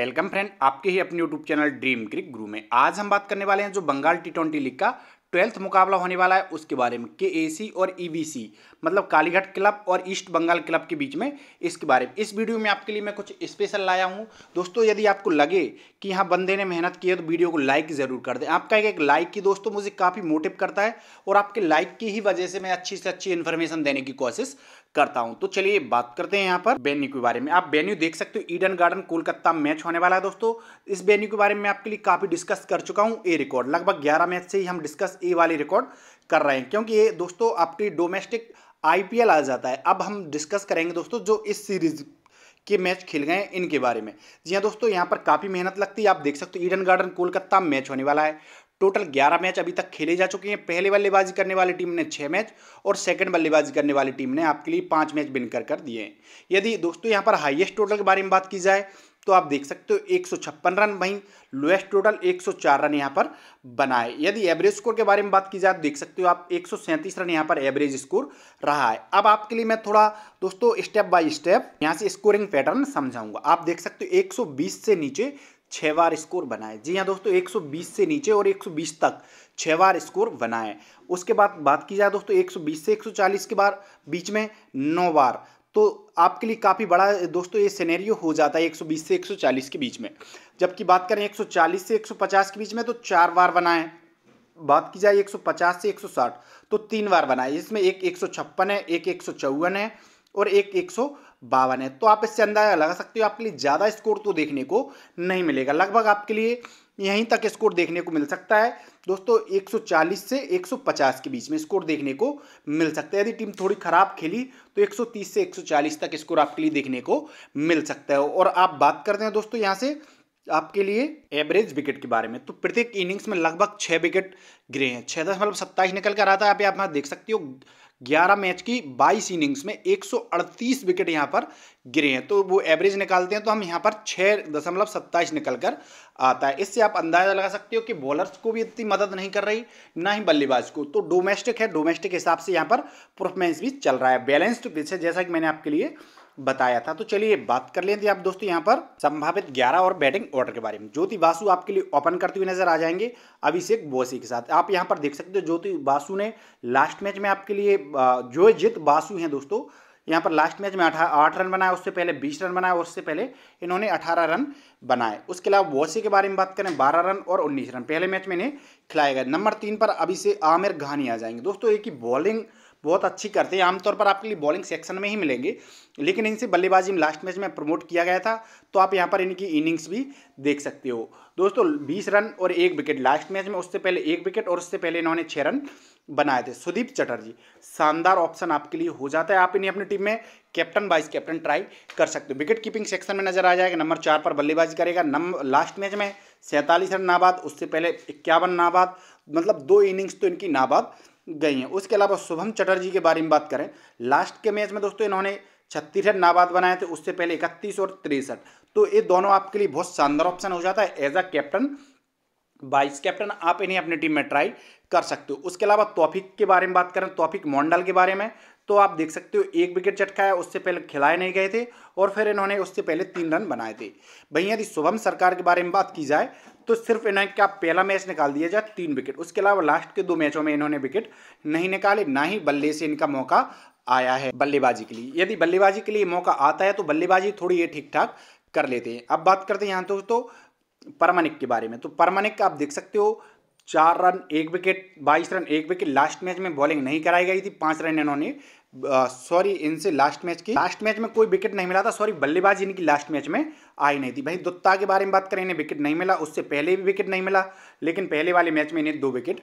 welcome friend आपके ही अपने YouTube channel dream क्रिक गुरु में आज हम बात करने वाले हैं जो बंगाल टी ट्वेंटी लीग का ट्वेल्थ मुकाबला होने वाला है उसके बारे में के और ई बी सी मतलब कालीघाट क्लब और ईस्ट बंगाल क्लब के बीच में इसके बारे में इस वीडियो में आपके लिए मैं कुछ स्पेशल लाया हूँ दोस्तों यदि आपको लगे कि यहाँ बंदे ने मेहनत की है तो वीडियो को लाइक ज़रूर कर दें आपका एक एक लाइक की दोस्तों मुझे काफ़ी मोटिव करता है और आपके लाइक की ही वजह से मैं अच्छी से अच्छी इन्फॉर्मेशन देने की कोशिश करता हूं तो चलिए बात करते हैं यहाँ पर वेन्यू के बारे में आप वेन्यू देख सकते हो ईडन गार्डन कोलकाता मैच होने वाला है दोस्तों इस वेन्यू के बारे में आपके लिए काफ़ी डिस्कस कर चुका हूँ ए रिकॉर्ड लगभग ग्यारह मैच से ही हम डिस्कस ए वाले रिकॉर्ड कर रहे हैं क्योंकि ये दोस्तों आपकी डोमेस्टिक आई आ जाता है अब हम डिस्कस करेंगे दोस्तों जो इस सीरीज के मैच खेल गए इनके बारे में जी हाँ दोस्तों यहाँ पर काफ़ी मेहनत लगती है आप देख सकते हो ईडन गार्डन कोलकाता मैच होने वाला है टोटल 11 मैच अभी तक खेले जा चुके हैं पहले बल्लेबाजी करने वाली टीम ने 6 मैच और सेकंड बल्लेबाजी करने वाली टीम ने आपके लिए 5 मैच बिन कर कर दिए यदि दोस्तों यहां पर हाईएस्ट टोटल के बारे में बात की जाए तो आप देख सकते हो एक रन वहीं लोएस्ट टोटल 104 रन यहाँ पर बनाए यदि एवरेज स्कोर के बारे में बात की जाए तो देख सकते हो आप एक रन यहाँ पर एवरेज स्कोर रहा है अब आपके लिए मैं थोड़ा दोस्तों स्टेप बाय स्टेप यहाँ से स्कोरिंग पैटर्न समझाऊंगा आप देख सकते हो 120 से नीचे छः बार स्कोर बनाए जी हाँ दोस्तों 120 से नीचे और 120 तक छः बार स्कोर बनाए उसके बाद बात की जाए दोस्तों 120 से 140 के बार बीच में नौ बार तो आपके लिए काफ़ी बड़ा दोस्तों ये सिनेरियो हो जाता है 120 से 140 के बीच में जबकि बात करें 140 से 150 के बीच में तो चार बार बनाए बात की जाए 150 से 160 तो तीन बार बनाए इसमें एक एक है एक एक है और एक एक सौ बावन है तो आप इससे अंदाजा लगा सकते हो आपके लिए ज़्यादा स्कोर तो देखने को नहीं मिलेगा लगभग आपके लिए यहीं तक स्कोर देखने को मिल सकता है दोस्तों 140 से 150 के बीच में स्कोर देखने को मिल सकता है यदि टीम थोड़ी खराब खेली तो 130 से 140 तक स्कोर आपके लिए देखने को मिल सकता है और आप बात करते हैं दोस्तों यहाँ से आपके लिए एवरेज विकेट के बारे में तो प्रत्येक इनिंग्स में लगभग छः विकेट गिरे हैं छः दशमलव सत्ताईस निकल कर आता है आप यहाँ देख सकते हो 11 मैच की 22 इनिंग्स में 138 विकेट यहाँ पर गिरे हैं तो वो एवरेज निकालते हैं तो हम यहाँ पर छः दशमलव सत्ताईस निकल कर आता है इससे आप अंदाज़ा लगा सकते हो कि बॉलर्स को भी इतनी मदद नहीं कर रही ना ही बल्लेबाज को तो डोमेस्टिक है डोमेस्टिक हिसाब से यहाँ पर परफॉर्मेंस भी चल रहा है बैलेंस्ड पिच है जैसा कि मैंने आपके लिए बताया था तो चलिए बात कर लेते हैं आप दोस्तों यहाँ पर संभावित 11 और बैटिंग ऑर्डर के बारे में ज्योति बासु आपके लिए ओपन करते हुए नजर आ जाएंगे अभिषेक बोसी के साथ आप यहाँ पर देख सकते हो ज्योति बासु ने लास्ट मैच में आपके लिए जो जित बासु हैं दोस्तों यहाँ पर लास्ट मैच में अठा आठ रन बनाए उससे पहले बीस रन बनाए और उससे पहले इन्होंने अठारह रन बनाए उसके अलावा वोसी के बारे में बात करें बारह रन और उन्नीस रन पहले मैच में इन्हें खिलाया गया नंबर तीन पर अभी से आमिर घानी आ जाएंगे दोस्तों एक ही बॉलिंग बहुत अच्छी करते हैं आमतौर पर आपके लिए बॉलिंग सेक्शन में ही मिलेंगे लेकिन इनसे बल्लेबाजी में लास्ट मैच में प्रमोट किया गया था तो आप यहाँ पर इनकी इनिंग्स भी देख सकते हो दोस्तों बीस रन और एक विकेट लास्ट मैच में उससे पहले एक विकेट और उससे पहले इन्होंने छः रन बनाए थे सुदीप चटर्जी शानदार ऑप्शन आपके लिए हो जाता है आप इन्हें अपनी टीम में कैप्टन वाइस कैप्टन ट्राई कर सकते हो विकेट कीपिंग सेक्शन में नजर आ जाएगा नंबर चार पर बल्लेबाजी करेगा नंबर लास्ट मैच में सैंतालीस रन नाबाद उससे पहले इक्यावन नाबाद मतलब दो इनिंग्स तो इनकी नाबाद गई हैं उसके अलावा शुभम चटर्जी के बारे में बात करें लास्ट के मैच में दोस्तों इन्होंने छत्तीस रन नाबाद बनाए थे उससे पहले इकतीस और तिरसठ तो ये दोनों आपके लिए बहुत शानदार ऑप्शन हो जाता है as a captain vice captain आप इन्हें अपनी टीम में ट्राई कर सकते हो उसके अलावा तोफिक के बारे में बात करें तोफिक मोंडल के बारे में तो आप देख सकते हो एक विकेट चटकाया उससे पहले खिलाए नहीं गए थे और फिर इन्होंने उससे पहले तीन रन बनाए थे वहीं यदि शुभम सरकार के बारे में बात की जाए तो सिर्फ इन्हें क्या पहला मैच निकाल दिया जाए तीन विकेट उसके अलावा लास्ट के दो मैचों में इन्होंने विकेट नहीं निकाले ना ही बल्ले से इनका मौका आया है बल्लेबाजी के लिए यदि बल्लेबाजी के लिए मौका आता है तो बल्लेबाजी थोड़ी ये ठीक ठाक कर लेते हैं अब बात करते हैं यहाँ तो, तो परमानिक के बारे में तो परमानिक आप देख सकते हो चार रन एक विकेट बाईस रन एक विकेट लास्ट मैच में बॉलिंग नहीं कराई गई थी पाँच रन इन्होंने सॉरी इनसे लास्ट मैच की लास्ट मैच में कोई विकेट नहीं मिला था सॉरी बल्लेबाजी इनकी लास्ट मैच में आई नहीं थी भाई दुत्ता के बारे में बात करें इन्हें विकेट नहीं मिला उससे पहले भी विकेट नहीं मिला लेकिन पहले वाले मैच में इन्हें दो विकेट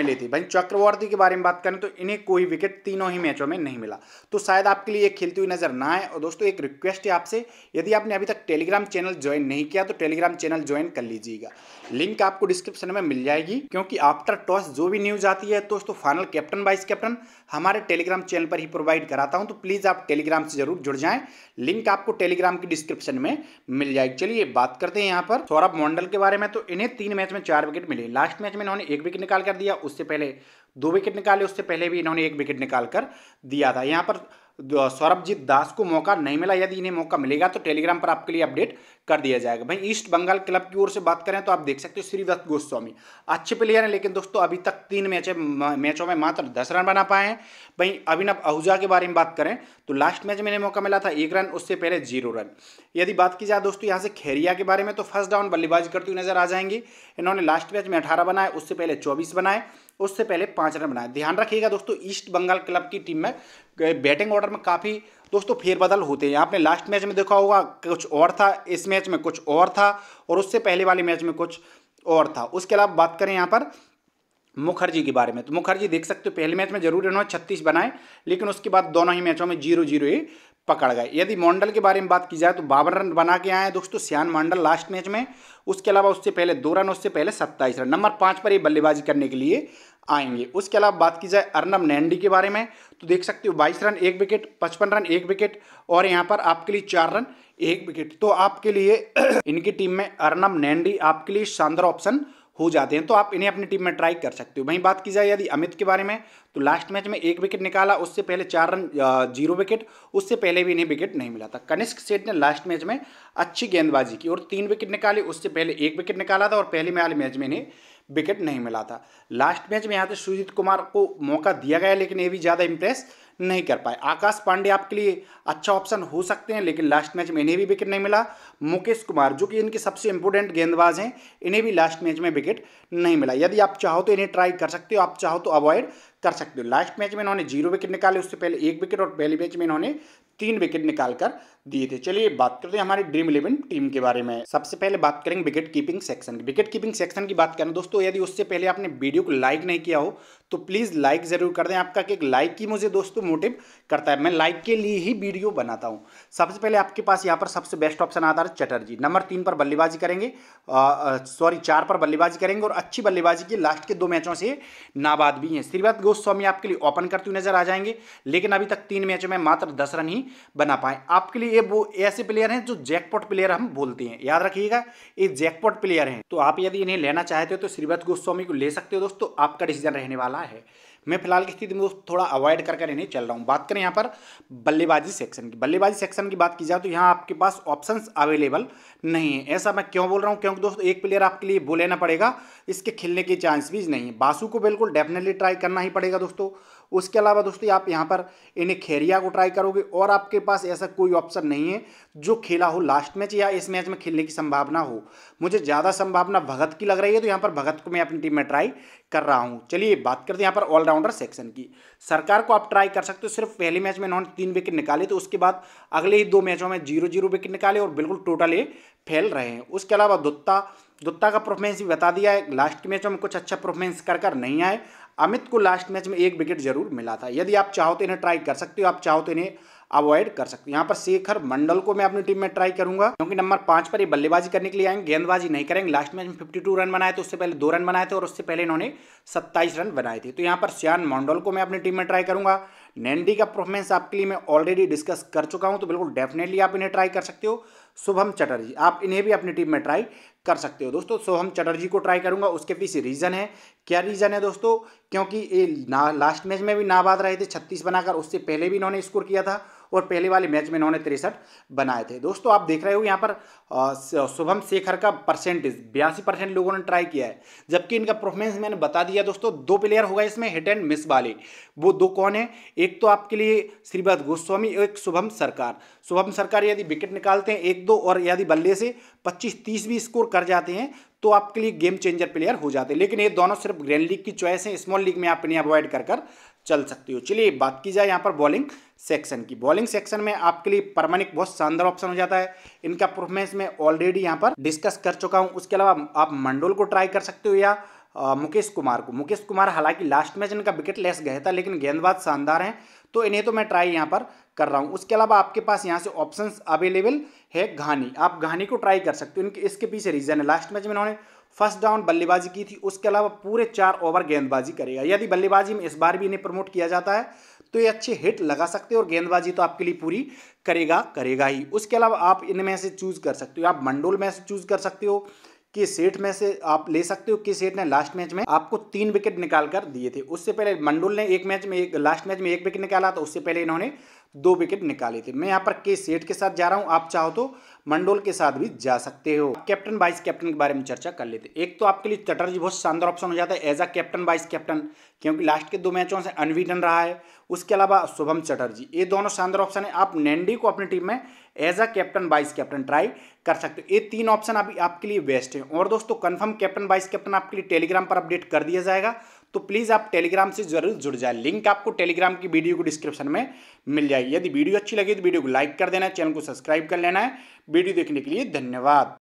मिले थे भाई चक्रवर्ती के बारे में बात करें तो इन्हें कोई विकेट तीनों ही मैचों में नहीं मिला तो शायद आपके लिए खेलती हुई नजर ना आए और दोस्तों एक रिक्वेस्ट है आपसे यदि आपने अभी तक टेलीग्राम चैनल ज्वाइन नहीं किया तो टेलीग्राम चैनल ज्वाइन कर लीजिएगा लिंक आपको डिस्क्रिप्शन में मिल जाएगी क्योंकि आफ्टर टॉस जो भी न्यूज आती है दोस्तों तो फाइनल कैप्टन वाइस कैप्टन हमारे टेलीग्राम चैनल पर ही प्रोवाइड कराता हूं तो प्लीज आप टेलीग्राम से जरूर जुड़ जाएं लिंक आपको टेलीग्राम की डिस्क्रिप्शन में मिल जाएगी चलिए बात करते हैं यहाँ पर सौरभ मंडल के बारे में तो इन्हें तीन मैच में चार विकेट मिले लास्ट मैच में इन्होंने एक विकेट निकाल कर दिया उससे पहले दो विकेट निकाले उससे पहले भी इन्होंने एक विकेट निकाल कर दिया था यहाँ पर सौरभजीत दास को मौका नहीं मिला यदि इन्हें मौका मिलेगा तो टेलीग्राम पर आपके लिए अपडेट कर दिया जाएगा भाई ईस्ट बंगाल क्लब की ओर से बात करें तो आप देख सकते हो श्रीदत्त गोस्वामी अच्छे प्लेयर हैं लेकिन दोस्तों अभी तक तीन मैच मैचों में मात्र दस रन बना पाए हैं भाई अभिनव आहूजा के बारे में बात करें तो लास्ट मैच में इन्हें मौका मिला था एक रन उससे पहले जीरो रन यदि बात की जाए दोस्तों यहाँ से खेरिया के बारे में तो फर्स्ट डाउन बल्लेबाजी करती हुई नजर आ जाएंगी इन्होंने लास्ट मैच में अठारह बनाए उससे पहले चौबीस बनाए उससे पहले पाँच रन बनाए ध्यान रखिएगा दोस्तों ईस्ट बंगाल क्लब की टीम में बैटिंग ऑर्डर में काफ़ी दोस्तों फेरबदल होते हैं आपने लास्ट मैच में देखा होगा कुछ और था इस मैच में कुछ और था और उससे पहले वाले मैच में कुछ और था उसके अलावा बात करें यहाँ पर मुखर्जी के बारे में तो मुखर्जी देख सकते हो पहले मैच में जरूर इन्होंने छत्तीस बनाए लेकिन उसके बाद दोनों ही मैचों में जीरो जीरो ही पकड़ गए यदि मंडल के बारे में बात की जाए तो बावन रन बना के आए दोस्तों सियान मंडल लास्ट मैच में उसके अलावा उससे पहले दो रन उससे पहले सत्ताईस रन नंबर पाँच पर ये बल्लेबाजी करने के लिए आएंगे उसके अलावा बात की जाए अर्नब नैंडी के बारे में तो देख सकते हो बाईस रन एक विकेट पचपन रन एक विकेट और यहाँ पर आपके लिए चार रन एक विकेट तो आपके लिए इनकी टीम में अर्नब नैंडी आपके लिए शानदार ऑप्शन हो जाते हैं तो आप इन्हें अपनी टीम में ट्राई कर सकते हो वहीं बात की जाए यदि अमित के बारे में तो लास्ट मैच में एक विकेट निकाला उससे पहले चार रन जीरो विकेट उससे पहले भी इन्हें विकेट नहीं मिला था कनिष्क सेठ ने लास्ट मैच में अच्छी गेंदबाजी की और तीन विकेट निकाली उससे पहले एक विकेट निकाला था और पहले वाले मैच में इन्हें विकेट नहीं मिला था लास्ट मैच में यहाँ से सुजीत कुमार को मौका दिया गया लेकिन ये भी ज़्यादा इम्प्रेस नहीं कर पाए आकाश पांडे आपके लिए अच्छा ऑप्शन हो सकते हैं लेकिन लास्ट मैच में इन्हें भी विकेट नहीं मिला मुकेश कुमार जो कि इनके सबसे इंपोर्टेंट गेंदबाज हैं इन्हें भी लास्ट मैच में विकेट नहीं मिला यदि आप चाहो तो इन्हें ट्राई कर सकते हो आप चाहो तो अवॉइड कर सकते हो लास्ट मैच में इन्होंने जीरो विकेट निकाले उससे पहले एक विकेट और पहले मैच में इन्होंने तीन विकेट निकाल कर दिए थे चलिए बात करते हैं हमारी ड्रीम इलेवन टीम के बारे में सबसे पहले बात करेंगे विकेट कीपिंग सेक्शन की विकेट कीपिंग सेक्शन की बात करें दोस्तों यदि उससे पहले आपने वीडियो को लाइक नहीं किया हो तो प्लीज़ लाइक ज़रूर कर दें आपका एक लाइक की मुझे दोस्तों मोटिव करता है मैं लाइक के लिए ही वीडियो बनाता हूँ सबसे पहले आपके पास यहाँ पर सबसे बेस्ट ऑप्शन आता है तुषार चटर्जी नंबर तीन पर बल्लेबाजी करेंगे सॉरी चार पर बल्लेबाजी करेंगे और अच्छी बल्लेबाजी की लास्ट के दो मैचों से नाबाद भी हैं श्रीवत गोस्वामी आपके लिए ओपन करते हुए नजर आ जाएंगे लेकिन अभी तक तीन मैचों में मात्र दस रन ही बना पाए आपके लिए वो ऐसे प्लेयर हैं जो जैकपॉट प्लेयर हम बोलते हैं याद रखिएगा ये जैकपॉट प्लेयर हैं तो आप यदि इन्हें लेना चाहते हो तो श्रीवत गोस्वामी को ले सकते हो दोस्तों आपका डिसीजन रहने वाला है मैं फिलहाल की स्थिति में उस थोड़ा अवॉइड कर कर इन्हें चल रहा हूँ बात करें यहाँ पर बल्लेबाजी सेक्शन की बल्लेबाजी सेक्शन की बात की जाए तो यहाँ आपके पास ऑप्शंस अवेलेबल नहीं है ऐसा मैं क्यों बोल रहा हूँ क्योंकि दोस्तों एक प्लेयर आपके लिए बोलेना पड़ेगा इसके खिलने के चांस भी नहीं है बासु को बिल्कुल डेफिनेटली ट्राई करना ही पड़ेगा दोस्तों उसके अलावा दोस्तों आप यहाँ पर इन्हें खेरिया को ट्राई करोगे और आपके पास ऐसा कोई ऑप्शन नहीं है जो खेला हो लास्ट मैच या इस मैच में खेलने की संभावना हो मुझे ज़्यादा संभावना भगत की लग रही है तो यहाँ पर भगत को मैं अपनी टीम में ट्राई कर रहा हूँ चलिए बात करते हैं यहाँ पर ऑलराउंडर सेक्शन की सरकार को आप ट्राई कर सकते हो सिर्फ पहले मैच में इन्होंने तीन विकेट निकाले तो उसके बाद अगले ही दो मैचों में जीरो जीरो विकेट निकाले और बिल्कुल टोटल ये फैल रहे हैं उसके अलावा दुत्ता दुत्ता का परफॉर्मेंस भी बता दिया है लास्ट मैच में कुछ अच्छा परफॉर्मेंस कर कर नहीं आए अमित को लास्ट मैच में एक विकेट जरूर मिला था यदि आप चाहो तो इन्हें ट्राई कर सकते हो आप चाहो तो इन्हें अवॉइड कर सकते हो यहाँ पर शेखर मंडल को मैं अपनी टीम में ट्राई करूंगा क्योंकि नंबर पाँच पर ये बल्लेबाजी करने के लिए आएंगे गेंदबाजी नहीं करेंगे लास्ट मैच में फिफ्टी टू रन बनाए थे उससे पहले दो रन बनाए थे और उससे पहले इन्होंने सत्ताईस रन बनाए थे तो यहाँ पर श्यान मंडल को मैं अपनी टीम में ट्राई करूंगा नैंडी का परफॉर्मेंस आपके लिए मैं ऑलरेडी डिस्कस कर चुका हूँ तो बिल्कुल डेफिनेटली आप इन्हें ट्राई कर सकते हो शुभम चटर्जी आप इन्हें भी अपनी टीम में ट्राई कर सकते हो दोस्तों शुभम चटर्जी को ट्राई करूंगा उसके पीछे रीज़न है क्या रीज़न है दोस्तों क्योंकि ये ना लास्ट मैच में भी नाबाद रहे थे छत्तीस बनाकर उससे पहले भी इन्होंने स्कोर किया था और पहले वाले मैच में इन्होंने तिरसठ बनाए थे दोस्तों आप देख रहे हो यहाँ पर शुभम शेखर का परसेंटेज बयासी परसेंट लोगों ने ट्राई किया है जबकि इनका परफॉर्मेंस मैंने बता दिया दोस्तों दो प्लेयर होगा इसमें हिट एंड मिस वाले वो दो कौन है एक तो आपके लिए श्रीपद गोस्वामी और एक शुभम सरकार शुभम सरकार यदि विकेट निकालते हैं एक दो और यदि बल्ले से पच्चीस तीस भी स्कोर कर जाते हैं तो आपके लिए गेम चेंजर प्लेयर हो जाते हैं लेकिन ये दोनों सिर्फ ग्रैंड लीग की चॉइस है स्मॉल लीग में आप इन्हें अवॉइड कर कर चल सकती हो चलिए बात की जाए यहाँ पर बॉलिंग सेक्शन की बॉलिंग सेक्शन में आपके लिए परमानिक बहुत शानदार ऑप्शन हो जाता है इनका परफॉर्मेंस मैं ऑलरेडी यहाँ पर डिस्कस कर चुका हूँ उसके अलावा आप मंडोल को ट्राई कर सकते हो या आ, मुकेश कुमार को मुकेश कुमार हालांकि लास्ट मैच इनका विकेट लेस गया था लेकिन गेंदबाज शानदार हैं तो इन्हें तो मैं ट्राई यहाँ पर कर रहा हूँ उसके अलावा आपके पास यहाँ से ऑप्शंस अवेलेबल है घानी आप घानी को ट्राई कर सकते हो इनके इसके पीछे रीज़न है लास्ट मैच में इन्होंने फर्स्ट डाउन बल्लेबाजी की थी उसके अलावा पूरे चार ओवर गेंदबाजी करेगा यदि बल्लेबाजी में इस बार भी इन्हें प्रमोट किया जाता है तो ये अच्छे हिट लगा सकते हो और गेंदबाजी तो आपके लिए पूरी करेगा करेगा ही उसके अलावा आप इनमें से चूज़ कर सकते हो आप मंडोल में से चूज़ कर सकते हो किस सेठ में से आप ले सकते हो किस सेठ ने लास्ट मैच में आपको तीन विकेट निकाल कर दिए थे उससे पहले मंडोल ने एक मैच में एक लास्ट मैच में एक विकेट निकाला तो उससे पहले इन्होंने दो विकेट निकाले थे मैं यहाँ पर के सेठ के साथ जा रहा हूँ आप चाहो तो मंडोल के साथ भी जा सकते हो कैप्टन वाइस कैप्टन के बारे में चर्चा कर लेते एक तो आपके लिए चटर्जी बहुत शानदार ऑप्शन हो जाता है as a captain vice captain क्योंकि लास्ट के दो मैचों से अनविटन रहा है उसके अलावा शुभम चटर्जी ये दोनों शानदार ऑप्शन है आप नैंडी को अपनी टीम में as a captain vice captain try कर सकते हो ये तीन ऑप्शन अभी आपके लिए बेस्ट है और दोस्तों कन्फर्म कैप्टन वाइस कैप्टन आपके लिए टेलीग्राम पर अपडेट कर दिया जाएगा तो प्लीज़ आप टेलीग्राम से जरूर जुड़ जाए लिंक आपको टेलीग्राम की वीडियो को डिस्क्रिप्शन में मिल जाएगी यदि वीडियो अच्छी लगी तो वीडियो को लाइक कर देना चैनल को सब्सक्राइब कर लेना है वीडियो देखने के लिए धन्यवाद